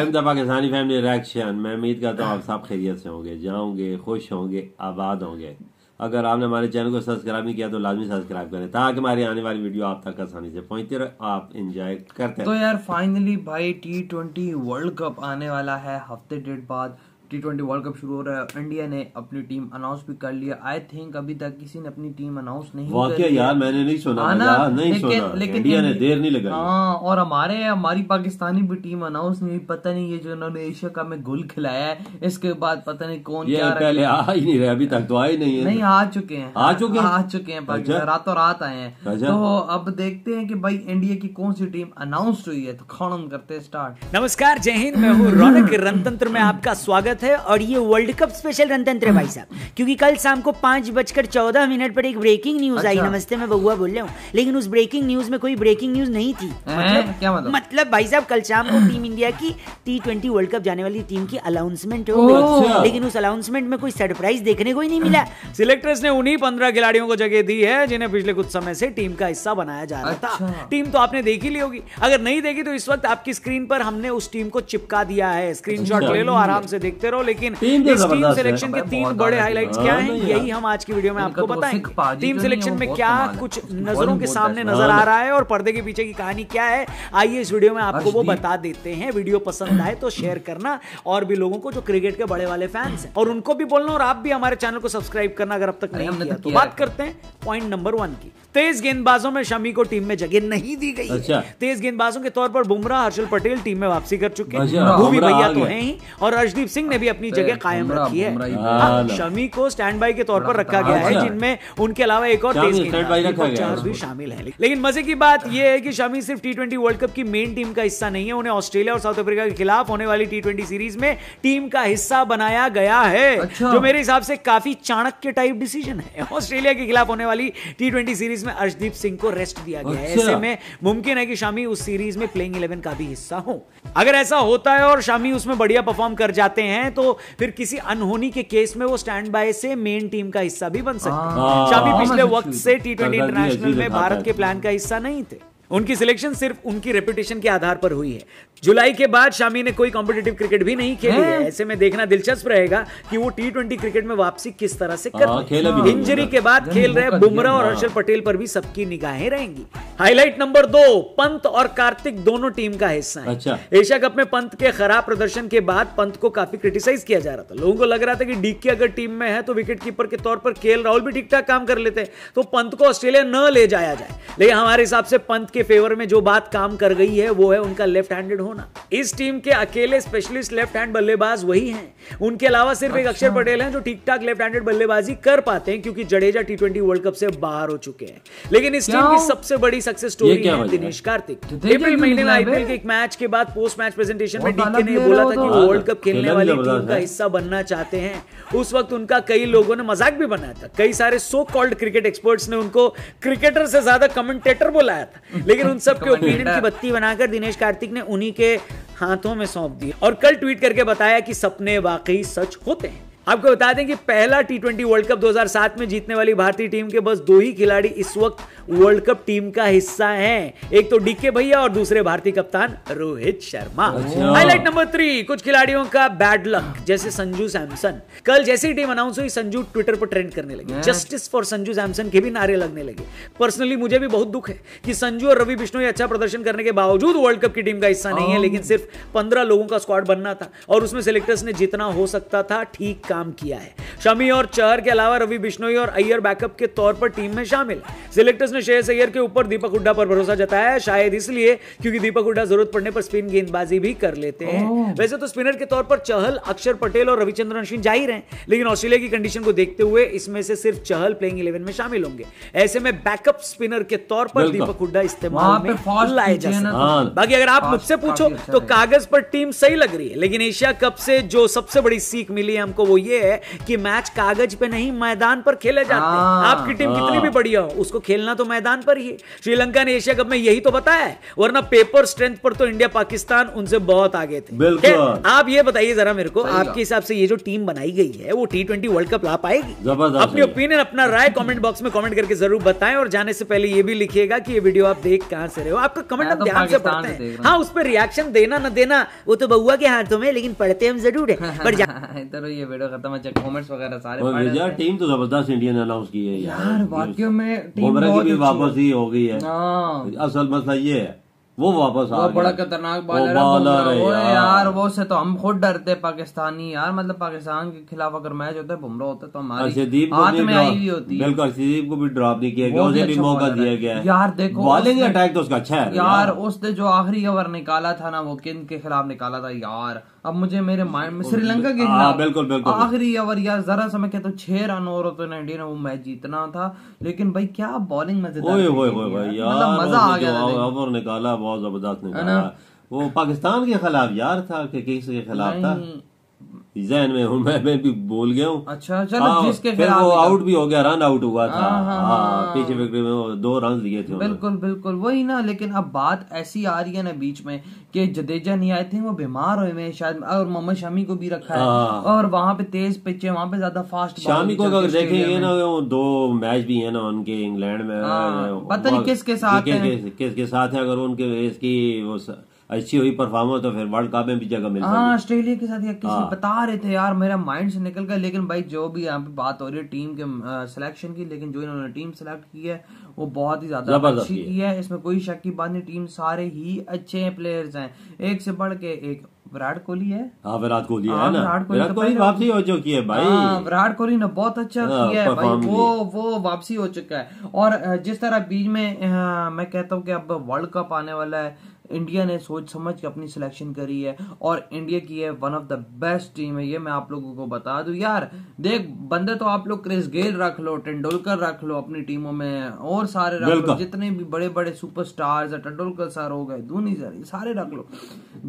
Welcome the Pakistani family reaction मैं उम्मीद करता हूँ आप सब खैरियत से होंगे जाओगे खुश होंगे आबाद होंगे अगर आपने हमारे चैनल को सब्सक्राइब नहीं किया तो लाजमी सब्सक्राइब करें ताकि हमारी आने वाली वीडियो आप तक आसानी से पहुंचते रहे आप इंजॉय करते तो यार फाइनली भाई टी ट्वेंटी वर्ल्ड कप आने वाला है हफ्ते डेढ़ बाद टी ट्वेंटी वर्ल्ड कप शुरू हो रहा है इंडिया ने अपनी टीम अनाउंस भी कर लिया आई थिंक अभी तक किसी ने अपनी टीम अनाउंस नहीं किया यार मैंने नहीं सुना हाँ ना, यार नहीं लेकिन, सुना लेकिन इंडिया ने देर नहीं लगाई हाँ और हमारे हमारी पाकिस्तानी भी टीम अनाउंस नहीं हुई पता नहीं ये जो उन्होंने एशिया कप में गोल खिलाया है इसके बाद पता नहीं कौन ये पहले आ ही नहीं रहे अभी तक तो आए नहीं है नहीं आ चुके हैं आ चुके हैं आ चुके हैं अच्छा। रातों रात आए हैं अच्छा। तो अब देखते हैं कि भाई इंडिया की कौन सी टीम अनाउंस हुई है तो खौन करते हैं स्टार्ट नमस्कार जय हिंद मैं हूँ रौनक रणतंत्र में आपका स्वागत स्वागत है और ये वर्ल्ड कप स्पेशल रणतंत्र है भाई साहब क्योंकि कल शाम को पांच बजकर चौदह मिनट पर एक ब्रेकिंग न्यूज अच्छा। आई नमस्ते मैं बउआ बोल रहा हूँ लेकिन उस ब्रेकिंग न्यूज में कोई ब्रेकिंग न्यूज नहीं थी मतलब-, मतलब मतलब भाई साहब कल शाम को टीम इंडिया की टी ट्वेंटी वर्ल्ड कप जाने वाली टीम की अनाउंसमेंट हो गई अच्छा। लेकिन उस अनाउंसमेंट में कोई सरप्राइज देखने को ही नहीं मिला सिलेक्टर्स ने उन्हीं पंद्रह खिलाड़ियों को जगह दी है जिन्हें पिछले कुछ समय से टीम का हिस्सा बनाया जा रहा था टीम अच्छा। तो आपने देखी ली होगी अगर नहीं देखी तो इस वक्त आपकी स्क्रीन पर हमने उस टीम को चिपका दिया है स्क्रीनशॉट अच्छा। ले लो आराम से देखते करते हो लेकिन तो इस टीम सिलेक्शन के तीन बड़े हाईलाइट क्या है यही हम आज की वीडियो में आपको तो बताएंगे टीम सिलेक्शन तो में क्या कुछ नजरों के सामने नजर हाँ। आ रहा है और पर्दे के पीछे की कहानी क्या है आइए इस वीडियो में आपको वो बता देते हैं वीडियो पसंद आए तो शेयर करना और भी लोगों को जो क्रिकेट के बड़े वाले फैंस हैं और उनको भी बोलना और आप भी हमारे चैनल को सब्सक्राइब करना अगर अब तक नहीं किया तो बात करते हैं पॉइंट नंबर वन की तेज गेंदबाजों में शमी को टीम में जगह नहीं दी गई अच्छा। तेज गेंदबाजों के तौर पर बुमराह हर्षल पटेल टीम में वापसी कर चुके हैं भूमि अच्छा, भैया तो हैं ही और अर्शदीप सिंह ने भी अपनी जगह कायम रखी है हाँ, हाँ, शमी को स्टैंड बाई के तौर पर रखा गया है हाँ। जिनमें उनके अलावा एक और तेज भी शामिल है लेकिन मजे की बात यह है कि शमी सिर्फ टी ट्वेंटी वर्ल्ड कप की मेन टीम का हिस्सा नहीं है उन्हें ऑस्ट्रेलिया और साउथ अफ्रीका के खिलाफ होने वाली टी सीरीज में टीम का हिस्सा बनाया गया है अच्छा। जो मेरे हिसाब से काफी चाणक्य टाइप डिसीजन है ऑस्ट्रेलिया के खिलाफ होने वाली टी सीरीज में अर्शदीप सिंह को रेस्ट दिया गया है अच्छा। ऐसे में मुमकिन है कि शामी उस सीरीज में प्लेइंग इलेवन का भी हिस्सा हो अगर ऐसा होता है और शामी उसमें बढ़िया परफॉर्म कर जाते हैं हैं तो फिर किसी अनहोनी के केस में वो स्टैंड बाय से मेन टीम का हिस्सा भी बन सकते हैं शामी हाँ। हाँ, पिछले वक्त से टी ट्वेंटी इंटरनेशनल में भारत के प्लान का हिस्सा नहीं थे उनकी सिलेक्शन सिर्फ उनकी रेपुटेशन के आधार पर हुई है जुलाई के बाद शामी ने कोई कॉम्पिटेटिव क्रिकेट भी नहीं खेली है ऐसे में देखना दिलचस्प रहेगा कि वो टी ट्वेंटी क्रिकेट में वापसी किस तरह से कर इंजरी हाँ, के बाद खेल रहे बुमराह और हर्षल पटेल पर भी सबकी निगाहें रहेंगी हाईलाइट नंबर दो पंत और कार्तिक दोनों टीम का हिस्सा है अच्छा। एशिया कप में पंत के खराब प्रदर्शन के बाद पंत को काफी क्रिटिसाइज किया जा रहा था लोगों को लग रहा था कि डीके अगर टीम में है तो विकेट कीपर के तौर पर के राहुल भी ठीक ठाक काम कर लेते हैं तो पंत को ऑस्ट्रेलिया न ले जाया जाए लेकिन हमारे हिसाब से पंत के के फेवर में जो बात काम कर गई है वो है उनका लेफ्ट हैंडेड होना इस टीम के अकेले स्पेशलिस्ट लेफ्ट हैंड बल्लेबाज वही हैं उनके अलावा सिर्फ अच्छा। एक अक्षर अच्छा। पटेल हैं जो ठीक ठाक लेफ्ट हैंडेड बल्लेबाजी कर पाते हैं क्योंकि Jadeja T twenty world cup से बाहर हो चुके हैं लेकिन इस टीम की सबसे बड़ी सक्सेस स्टोरी है दिनेश कार्तिक अप्रैल तो महीने में आईपीएल मतलब के एक मैच के बाद पोस्ट मैच प्रेजेंटेशन में डीके ने बोला था कि वो वर्ल्ड कप खेलने वाली टीम का हिस्सा बनना चाहते हैं उस वक्त उनका कई लोगों ने मजाक भी बनाया था कई सारे सो कॉल्ड क्रिकेट एक्सपर्ट्स ने उनको क्रिकेटर से ज्यादा कमेंटेटर बुलाया था लेकिन उन सबके ओपिनियन की बत्ती बनाकर दिनेश कार्तिक ने उन्हीं के हाथों में सौंप दी और कल ट्वीट करके बताया कि सपने वाकई सच होते हैं आपको बता दें कि पहला टी ट्वेंटी वर्ल्ड कप 2007 में जीतने वाली भारतीय टीम के बस दो ही खिलाड़ी इस वक्त वर्ल्ड कप टीम का हिस्सा हैं एक तो डीके भैया और दूसरे भारतीय कप्तान Rohit Sharma highlight number three कुछ खिलाड़ियों का बैड लक जैसे संजू सैमसन कल जैसी टीम अनाउंस हुई संजू ट्विटर पर ट्रेंड करने लगे जस्टिस हाँ। फॉर संजू सैमसन के भी नारे लगने लगे पर्सनली मुझे भी बहुत दुख है कि संजू और रवि बिश्नोई अच्छा प्रदर्शन करने के बावजूद वर्ल्ड कप की टीम का हिस्सा नहीं है हाँ। लेकिन सिर्फ पंद्रह लोगों का स्क्वाड बनना था और उसमें सिलेक्टर्स ने जितना हो सकता था ठीक काम किया है शमी और चहर के अलावा रवि बिश्नोई और अय्यर बैकअप के तौर पर टीम में शामिल सिलेक्टर्स ने श्रेयस अय्यर के ऊपर दीपक हुड्डा पर भरोसा जताया शायद इसलिए क्योंकि दीपक हुड्डा जरूरत पड़ने पर स्पिन गेंदबाजी भी कर लेते हैं वैसे तो स्पिनर के तौर पर चहल अक्षर पटेल और रविचंद्रन अश्विन जाहिर हैं लेकिन ऑस्ट्रेलिया की कंडीशन को देखते हुए इसमें से सिर्फ चहल प्लेइंग इलेवन में शामिल होंगे ऐसे में बैकअप स्पिनर के तौर पर दीपक हुड्डा इस्तेमाल में लाए जा सकते तो। हाँ। बाकी अगर आप मुझसे पूछो अच्छा तो कागज पर टीम सही लग रही है लेकिन एशिया कप से जो सबसे बड़ी सीख मिली है हमको वो ये है कि मैच कागज पे नहीं मैदान पर खेले जाते हैं हाँ। आपकी टीम कितनी भी हाँ। बढ़िया हो उसको खेलना तो मैदान पर ही श्रीलंका ने एशिया कप में यही तो बताया है वरना पेपर स्ट्रेंथ पर तो इंडिया पाकिस्तान उनसे बहुत आगे थे आप ये बताइए जरा मेरे को आपके हिसाब से ये जो टीम बनाई गई है वो टी ट्वेंटी वर्ल्ड कप ला पाएगी अपनी ओपिनियन अपना राय कमेंट बॉक्स में कमेंट करके जरूर बताएं और जाने से पहले ये भी लिखिएगा कि ये वीडियो आप देख कहां से रहे हो आपका कमेंट हम तो ध्यान से पढ़ते हैं हाँ उस पर रिएक्शन देना ना देना वो तो बउआ के हाथों में लेकिन पढ़ते हम जरूर है पर जा... ये वीडियो खत्म अच्छा कमेंट्स वगैरह सारे यार टीम तो जबरदस्त इंडिया ने अनाउंस की है यार वाकई में टीम बहुत की वापस ही हो गई है हाँ। असल मसला ये है वो वापस आ बड़ा खतरनाक बॉलर है यार, वो से तो हम खुद डरते पाकिस्तानी यार मतलब पाकिस्तान के खिलाफ अगर मैच होता है बुमरा होता तो हमारे हाथ में आई हुई होती है बिल्कुल अर्शदीप को भी ड्रॉप नहीं किया गया उसे भी अच्छा मौका दिया गया यार देखो बॉलिंग अटैक तो उसका अच्छा है यार उसने जो आखिरी ओवर निकाला था ना वो किंग के खिलाफ निकाला था यार अब मुझे मेरे माइंड में श्रीलंका के हाँ, हाँ, बिल्कुल बिल्कुल आखिरी ओवर यार जरा समय क्या तो छह रन और तो ने वो मैच जीतना था लेकिन भाई क्या बॉलिंग मजेदार मतलब मजा आ गया ओवर निकाला बहुत जबरदस्त निकाला वो पाकिस्तान के खिलाफ यार था कि किस के खिलाफ था जहन में हूँ मैं, मैं भी बोल गया हूँ अच्छा चलो अच्छा, हाँ, जिसके फिर वो आउट भी हो गया रन आउट हुआ था हाँ, हाँ, हाँ, हाँ। पीछे विकेट में वो दो रन लिए थे बिल्कुल बिल्कुल वही ना लेकिन अब बात ऐसी आ रही है ना बीच में कि जडेजा नहीं आए थे वो बीमार हुए हुए शायद और मोहम्मद शमी को भी रखा है हाँ। और वहाँ पे तेज पिच है वहाँ पे ज्यादा फास्ट शामी को अगर देखेंगे ना वो दो मैच भी है ना उनके इंग्लैंड में पता नहीं किसके साथ किसके साथ है अगर उनके इसकी अच्छी हुई परफॉर्मेंस तो फिर वर्ल्ड कप में भी जगह मिल हाँ ऑस्ट्रेलिया के साथ किसी हाँ। बता रहे थे यार मेरा माइंड से निकल गया लेकिन भाई जो भी यहाँ पे बात हो रही है टीम के सिलेक्शन की लेकिन जो इन्होंने टीम सिलेक्ट की है वो बहुत ही ज्यादा अच्छी की है इसमें कोई शक की बात नहीं टीम सारे ही अच्छे प्लेयर्स हैं एक से बढ़ के एक विराट कोहली है हाँ विराट कोहली है हाँ, ना विराट कोहली तो वापसी हो चुकी है भाई हाँ, विराट कोहली ने बहुत अच्छा किया है भाई वो वो वापसी हो चुका है और जिस तरह बीच में मैं कहता हूँ कि अब वर्ल्ड कप आने वाला है इंडिया ने सोच समझ के अपनी सिलेक्शन करी है और इंडिया की है one of the best team है ये मैं आप लोगों को बता दूं यार देख बंदे तो आप लोग क्रिस गेल रख लो तेंडुलकर रख लो अपनी टीमों में और सारे रख लो जितने भी बड़े बड़े सुपर स्टार तेंडुलकर सर हो गए धोनी सर ये सारे रख लो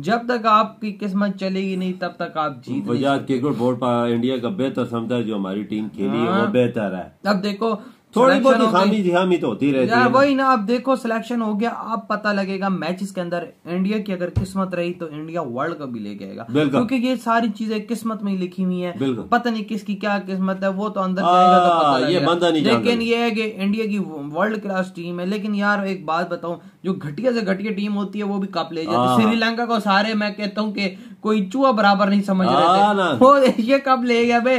जब तक आपकी किस्मत चलेगी नहीं तब तक आप जीत क्रिकेट बोर्ड इंडिया का बेहतर समझा जो हमारी टीम खेली है वो हाँ। बेहतर है अब देखो थोड़ी बहुत खामी जिहामी तो होती रहती है वही ना अब देखो सिलेक्शन हो गया अब पता लगेगा मैचेस के अंदर इंडिया की अगर किस्मत रही तो इंडिया वर्ल्ड कप भी लेके आएगा क्योंकि ये सारी चीजें किस्मत में ही लिखी हुई है पता नहीं किसकी क्या किस्मत है वो तो अंदर जाएगा तो लेकिन ये है कि इंडिया की वर्ल्ड क्लास टीम है लेकिन यार एक बात बताऊं जो घटिया से घटिया टीम होती है वो भी कप ले जाती है श्रीलंका हाँ। को सारे मैं कहता हूँ की कोई चूहा बराबर नहीं समझ रहे थे वो एशिया कब ले गया बे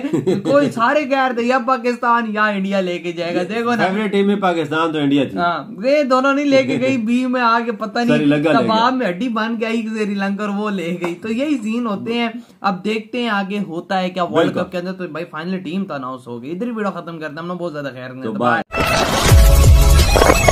कोई सारे कह रहे थे या पाकिस्तान या इंडिया लेके जाएगा देखो ना फेवरेट टीम में पाकिस्तान तो इंडिया थी हाँ ये दोनों नहीं लेके गई बी में आके पता नहीं कबाब में हड्डी बन के आई श्रीलंकर वो ले गई तो यही सीन होते हैं अब देखते हैं आगे होता है क्या वर्ल्ड कप के अंदर तो भाई फाइनल टीम तो अनाउंस हो गई इधर ही वीडियो खत्म करते हैं हम लोग बहुत ज्यादा खैर बाय